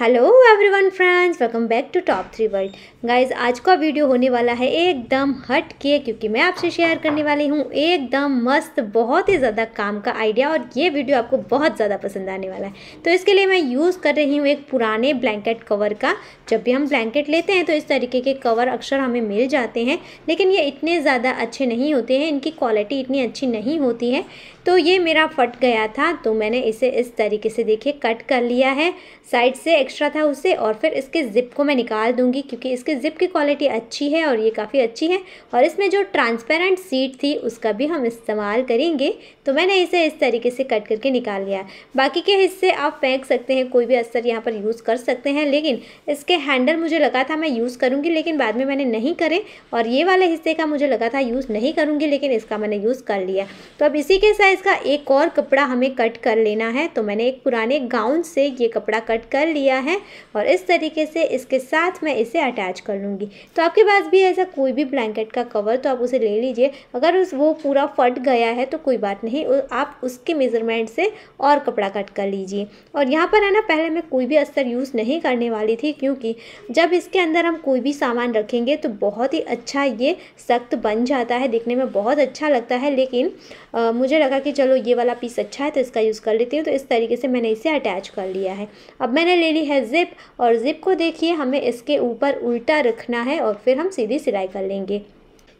hello everyone friends welcome back to top three world guys आज का video होने वाला है एकदम हट के क्योंकि मैं आपसे शेयर करने वाली हूँ एकदम मस्त बहुत ही ज़्यादा काम का आइडिया और ये वीडियो आपको बहुत ज़्यादा पसंद आने वाला है तो इसके लिए मैं यूज़ कर रही हूँ एक पुराने ब्लैंकेट कवर का जब भी हम ब्लैंकेट लेते हैं तो इस तरीके के कवर अक्सर हमें मिल जाते हैं लेकिन ये इतने ज़्यादा अच्छे नहीं होते हैं इनकी क्वालिटी इतनी अच्छी नहीं होती है तो ये मेरा फट गया था तो मैंने इसे इस तरीके से देखिए कट कर लिया है साइड से एक्स्ट्रा था उसे और फिर इसके ज़िप को मैं निकाल दूंगी क्योंकि इसके ज़िप की क्वालिटी अच्छी है और ये काफ़ी अच्छी है और इसमें जो ट्रांसपेरेंट सीट थी उसका भी हम इस्तेमाल करेंगे तो मैंने इसे इस तरीके से कट करके निकाल लिया बाकी के हिस्से आप फेंक सकते हैं कोई भी अस्तर यहाँ पर यूज़ कर सकते हैं लेकिन इसके हैंडल मुझे लगा था मैं यूज़ करूँगी लेकिन बाद में मैंने नहीं करे और ये वाले हिस्से का मुझे लगा था यूज़ नहीं करूँगी लेकिन इसका मैंने यूज़ कर लिया तो अब इसी के साथ इसका एक और कपड़ा हमें कट कर लेना है तो मैंने एक पुराने गाउन से ये कपड़ा कट कर लिया है और इस तरीके से इसके साथ मैं इसे अटैच कर लूँगी तो आपके पास भी ऐसा कोई भी ब्लैंकेट का कवर तो आप उसे ले लीजिए अगर उस वो पूरा फट गया है तो कोई बात नहीं आप उसके मेज़रमेंट से और कपड़ा कट कर लीजिए और यहाँ पर है ना पहले मैं कोई भी अस्तर यूज़ नहीं करने वाली थी क्योंकि जब इसके अंदर हम कोई भी सामान रखेंगे तो बहुत ही अच्छा ये सख्त बन जाता है देखने में बहुत अच्छा लगता है लेकिन आ, मुझे लगा कि कि चलो ये वाला पीस अच्छा है तो इसका यूज़ कर लेती हूँ तो इस तरीके से मैंने इसे अटैच कर लिया है अब मैंने ले ली है ज़िप और ज़िप को देखिए हमें इसके ऊपर उल्टा रखना है और फिर हम सीधी सिलाई कर लेंगे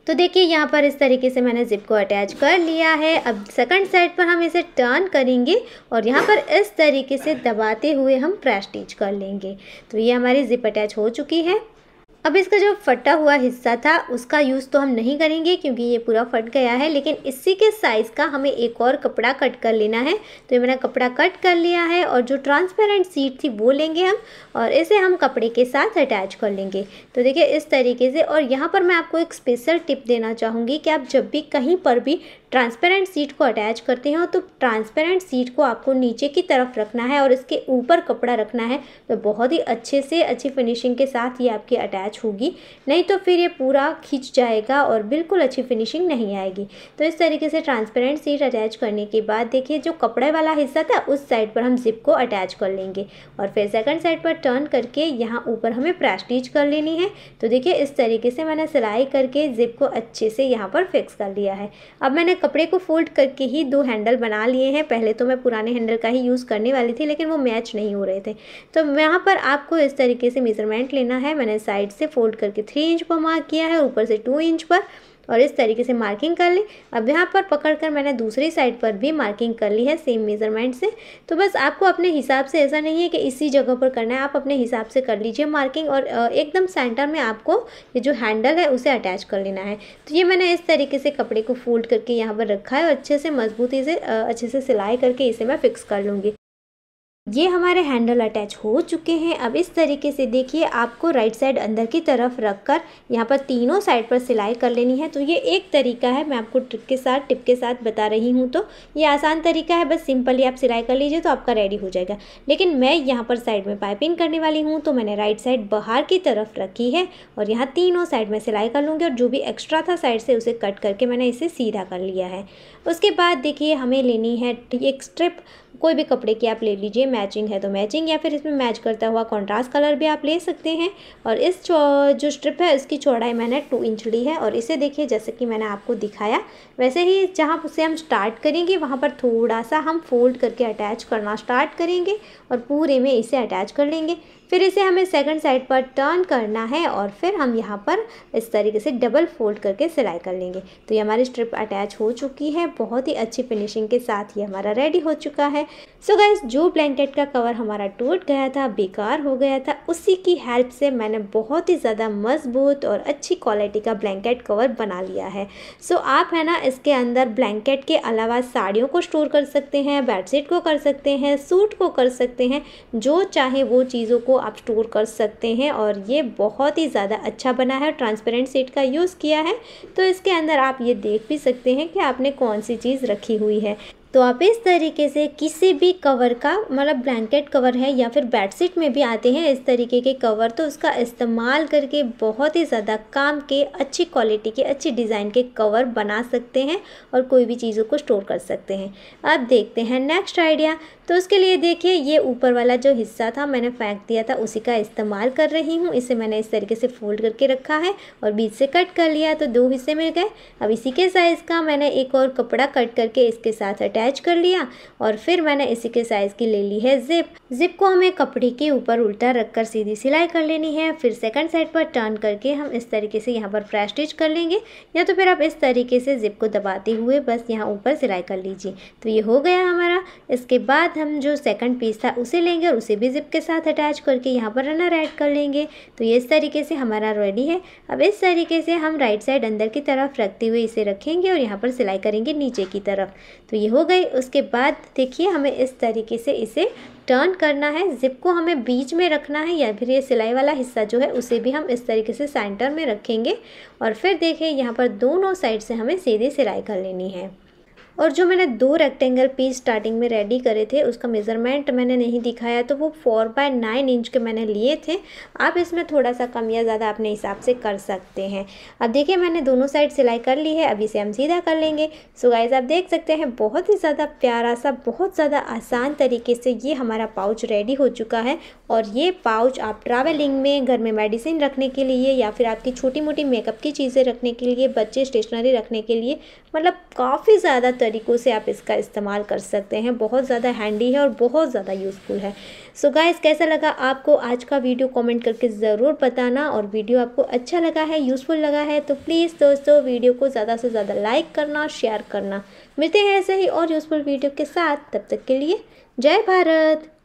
तो देखिए यहाँ पर इस तरीके से मैंने ज़िप को अटैच कर लिया है अब सेकंड साइड पर हम इसे टर्न करेंगे और यहाँ पर इस तरीके से दबाते हुए हम प्रेस स्टिच कर लेंगे तो ये हमारी ज़िप अटैच हो चुकी है अब इसका जो फटा हुआ हिस्सा था उसका यूज़ तो हम नहीं करेंगे क्योंकि ये पूरा फट गया है लेकिन इसी के साइज़ का हमें एक और कपड़ा कट कर लेना है तो ये मैंने कपड़ा कट कर लिया है और जो ट्रांसपेरेंट सीट थी वो लेंगे हम और इसे हम कपड़े के साथ अटैच कर लेंगे तो देखिए इस तरीके से और यहाँ पर मैं आपको एक स्पेशल टिप देना चाहूँगी कि आप जब भी कहीं पर भी ट्रांसपेरेंट सीट को अटैच करते हैं तो ट्रांसपेरेंट सीट को आपको नीचे की तरफ रखना है और इसके ऊपर कपड़ा रखना है तो बहुत ही अच्छे से अच्छी फिनिशिंग के साथ ये आपकी अटैच होगी नहीं तो फिर ये पूरा खींच जाएगा और बिल्कुल अच्छी फिनिशिंग नहीं आएगी तो इस तरीके से ट्रांसपेरेंट सीट अटैच करने के बाद देखिए जो कपड़े वाला हिस्सा था उस साइड पर हम जिप को अटैच कर लेंगे और फिर सेकेंड साइड पर टर्न करके यहाँ ऊपर हमें प्रास्टीज कर लेनी है तो देखिए इस तरीके से मैंने सिलाई करके जिप को अच्छे से यहाँ पर फिक्स कर लिया है अब मैंने कपड़े को फोल्ड करके ही दो हैंडल बना लिए हैं पहले तो मैं पुराने हैंडल का ही यूज़ करने वाली थी लेकिन वो मैच नहीं हो रहे थे तो यहाँ पर आपको इस तरीके से मेज़रमेंट लेना है मैंने साइड से फोल्ड करके थ्री इंच पर मार्क किया है ऊपर से टू इंच पर और इस तरीके से मार्किंग कर ली अब यहाँ पर पकड़ कर मैंने दूसरी साइड पर भी मार्किंग कर ली है सेम मेज़रमेंट से तो बस आपको अपने हिसाब से ऐसा नहीं है कि इसी जगह पर करना है आप अपने हिसाब से कर लीजिए मार्किंग और एकदम सेंटर में आपको ये जो हैंडल है उसे अटैच कर लेना है तो ये मैंने इस तरीके से कपड़े को फोल्ड करके यहाँ पर रखा है और अच्छे से मजबूती से अच्छे से सिलाई करके इसे मैं फिक्स कर लूँगी ये हमारे हैंडल अटैच हो चुके हैं अब इस तरीके से देखिए आपको राइट साइड अंदर की तरफ रख कर यहाँ पर तीनों साइड पर सिलाई कर लेनी है तो ये एक तरीका है मैं आपको ट्रिक के साथ टिप के साथ बता रही हूँ तो ये आसान तरीका है बस सिंपली आप सिलाई कर लीजिए तो आपका रेडी हो जाएगा लेकिन मैं यहाँ पर साइड में पाइपिंग करने वाली हूँ तो मैंने राइट साइड बाहर की तरफ रखी है और यहाँ तीनों साइड में सिलाई कर लूँगी और जो भी एक्स्ट्रा था साइड से उसे कट करके मैंने इसे सीधा कर लिया है उसके बाद देखिए हमें लेनी है एक स्ट्रिप कोई भी कपड़े की आप ले लीजिए मैचिंग है तो मैचिंग या फिर इसमें मैच करता हुआ कॉन्ट्रास्ट कलर भी आप ले सकते हैं और इस जो स्ट्रिप है इसकी चौड़ाई मैंने टू इंच ली है और इसे देखिए जैसे कि मैंने आपको दिखाया वैसे ही जहाँ से हम स्टार्ट करेंगे वहाँ पर थोड़ा सा हम फोल्ड करके अटैच करना स्टार्ट करेंगे और पूरे में इसे अटैच कर लेंगे फिर इसे हमें सेकंड साइड पर टर्न करना है और फिर हम यहाँ पर इस तरीके से डबल फोल्ड करके सिलाई कर लेंगे तो ये हमारी स्ट्रिप अटैच हो चुकी है बहुत ही अच्छी फिनिशिंग के साथ ये हमारा रेडी हो चुका है सो so गैस जो ब्लैंकेट का कवर हमारा टूट गया था बेकार हो गया था उसी की हेल्प से मैंने बहुत ही ज़्यादा मजबूत और अच्छी क्वालिटी का ब्लैंकेट कवर बना लिया है सो so आप है ना इसके अंदर ब्लैंकेट के अलावा साड़ियों को स्टोर कर सकते हैं बेडशीट को कर सकते हैं सूट को कर सकते हैं जो चाहे वो चीज़ों को आप स्टोर कर सकते हैं और ये बहुत ही ज़्यादा अच्छा बना है ट्रांसपेरेंट सीट का यूज़ किया है तो इसके अंदर आप ये देख भी सकते हैं कि आपने कौन सी चीज़ रखी हुई है तो आप इस तरीके से किसी भी कवर का मतलब ब्लैंकेट कवर है या फिर बेडशीट में भी आते हैं इस तरीके के कवर तो उसका इस्तेमाल करके बहुत ही ज़्यादा काम के अच्छी क्वालिटी के अच्छी डिज़ाइन के कवर बना सकते हैं और कोई भी चीज़ों को स्टोर कर सकते हैं अब देखते हैं नेक्स्ट आइडिया तो उसके लिए देखिए ये ऊपर वाला जो हिस्सा था मैंने फेंक दिया था उसी का इस्तेमाल कर रही हूँ इसे मैंने इस तरीके से फोल्ड करके रखा है और बीच से कट कर लिया तो दो हिस्से मिल गए अब इसी के साइज़ का मैंने एक और कपड़ा कट करके इसके साथ अटैच अटैच कर लिया और फिर मैंने इसी के साइज़ की ले ली है जिप जिप को हमें कपड़े के ऊपर उल्टा रखकर सीधी सिलाई कर लेनी है फिर सेकंड साइड पर टर्न करके हम इस तरीके से यहाँ पर फ्रेश स्टिच कर लेंगे या तो फिर आप इस तरीके से जिप को दबाते हुए बस यहाँ ऊपर सिलाई कर लीजिए तो ये हो गया हमारा इसके बाद हम जो सेकंड पीस था उसे लेंगे और उसे भी जिप के साथ अटैच करके यहाँ पर रनर ऐड कर लेंगे तो ये इस तरीके से हमारा रेडी है अब इस तरीके से हम राइट साइड अंदर की तरफ रखते हुए इसे रखेंगे और यहाँ पर सिलाई करेंगे नीचे की तरफ तो ये हो गई उसके बाद देखिए हमें इस तरीके से इसे टर्न करना है जिप को हमें बीच में रखना है या फिर ये सिलाई वाला हिस्सा जो है उसे भी हम इस तरीके से सेंटर में रखेंगे और फिर देखें यहाँ पर दोनों साइड से हमें सीधी सिलाई कर लेनी है और जो मैंने दो रेक्टेंगल पीस स्टार्टिंग में रेडी करे थे उसका मेज़रमेंट मैंने नहीं दिखाया तो वो फोर बाय नाइन इंच के मैंने लिए थे आप इसमें थोड़ा सा कम या ज़्यादा अपने हिसाब से कर सकते हैं अब देखिए मैंने दोनों साइड सिलाई कर ली है अभी इसे हम सीधा कर लेंगे सो गाइज आप देख सकते हैं बहुत ही ज़्यादा प्यारा सा बहुत ज़्यादा आसान तरीके से ये हमारा पाउच रेडी हो चुका है और ये पाउच आप ट्रैवलिंग में घर में मेडिसिन रखने के लिए या फिर आपकी छोटी मोटी मेकअप की चीज़ें रखने के लिए बच्चे स्टेशनरी रखने के लिए मतलब काफ़ी ज़्यादा तरीक़ों से आप इसका इस्तेमाल कर सकते हैं बहुत ज़्यादा हैंडी है और बहुत ज़्यादा यूज़फुल है सो so गाइस कैसा लगा आपको आज का वीडियो कमेंट करके ज़रूर बताना और वीडियो आपको अच्छा लगा है यूज़फुल लगा है तो प्लीज़ दोस्तों वीडियो को ज़्यादा से ज़्यादा लाइक करना शेयर करना मिलते हैं ऐसे ही और यूज़फुल वीडियो के साथ तब तक के लिए जय भारत